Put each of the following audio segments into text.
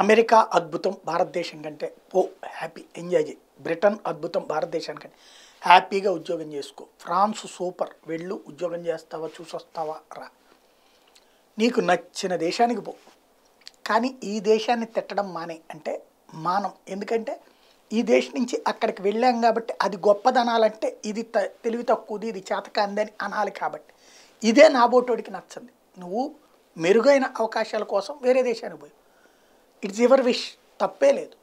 America అద్భుతం భారతదేశం కంటే పో హ్యాపీ ఎంజాయ్ చేయి బ్రిటన్ అద్భుతం భారతదేశానికంటే హ్యాపీగా ఉద్యోగం చేసుకో ఫ్రాన్స్ సూపర్ వెళ్ళు ఉద్యోగం చేస్తావా చూసొస్తావా రా నీకు నచ్చిన దేశానికి పో కానీ ఈ దేశాన్ని తిట్టడం మానే అంటే మానం ఎందుకంటే ఈ దేశం నుంచి అక్కడికి వెళ్ళాం కాబట్టి అది గొప్పదనాలంటే ఇది త తెలివి తక్కువది ఇది అని అనాలి కాబట్టి ఇదే నాబోటోడికి నచ్చింది నువ్వు మెరుగైన అవకాశాల కోసం వేరే దేశానికి పోయి ఇట్స్ యువర్ విష్ తప్పే లేదు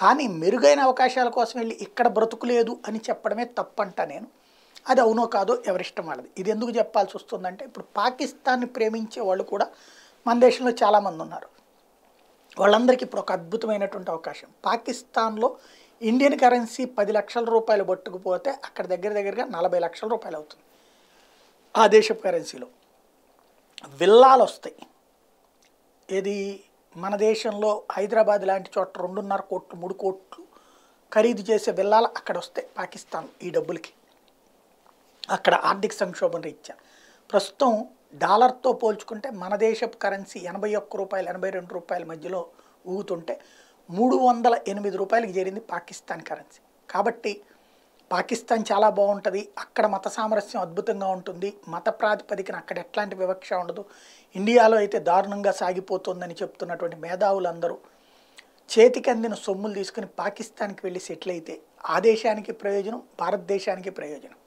కానీ మెరుగైన అవకాశాల కోసం వెళ్ళి ఇక్కడ బ్రతుకు లేదు అని చెప్పడమే తప్పంట నేను అది అవునో కాదో ఎవరిష్టం వాళ్ళది ఇది ఎందుకు చెప్పాల్సి వస్తుందంటే ఇప్పుడు పాకిస్తాన్ని ప్రేమించే వాళ్ళు కూడా మన దేశంలో చాలామంది ఉన్నారు వాళ్ళందరికీ ఇప్పుడు ఒక అద్భుతమైనటువంటి అవకాశం పాకిస్తాన్లో ఇండియన్ కరెన్సీ పది లక్షల రూపాయలు పట్టుకుపోతే అక్కడ దగ్గర దగ్గరగా నలభై లక్షల రూపాయలు అవుతుంది ఆ దేశపు కరెన్సీలో విల్లాలు వస్తాయి ఏది మన దేశంలో హైదరాబాద్ లాంటి చోట రెండున్నర కోట్లు మూడు కోట్లు ఖరీదు చేసే బిల్లాలు అక్కడ వస్తాయి పాకిస్తాన్ ఈ డబ్బులకి అక్కడ ఆర్థిక సంక్షోభం రీత్యా ప్రస్తుతం డాలర్తో పోల్చుకుంటే మన దేశపు కరెన్సీ ఎనభై ఒక్క రూపాయలు ఎనభై రెండు రూపాయల మధ్యలో ఊగుతుంటే మూడు వందల ఎనిమిది రూపాయలకి చేరింది పాకిస్తాన్ కరెన్సీ కాబట్టి పాకిస్తాన్ చాలా బాగుంటుంది అక్కడ మత సామరస్యం అద్భుతంగా ఉంటుంది మత ప్రాతిపదికన అక్కడ ఎట్లాంటి వివక్ష ఉండదు ఇండియాలో అయితే దారుణంగా సాగిపోతుందని చెప్తున్నటువంటి మేధావులు అందరూ చేతికి అందిన సొమ్ములు తీసుకుని పాకిస్తాన్కి వెళ్ళి సెటిల్ అయితే ఆ దేశానికి ప్రయోజనం భారతదేశానికి ప్రయోజనం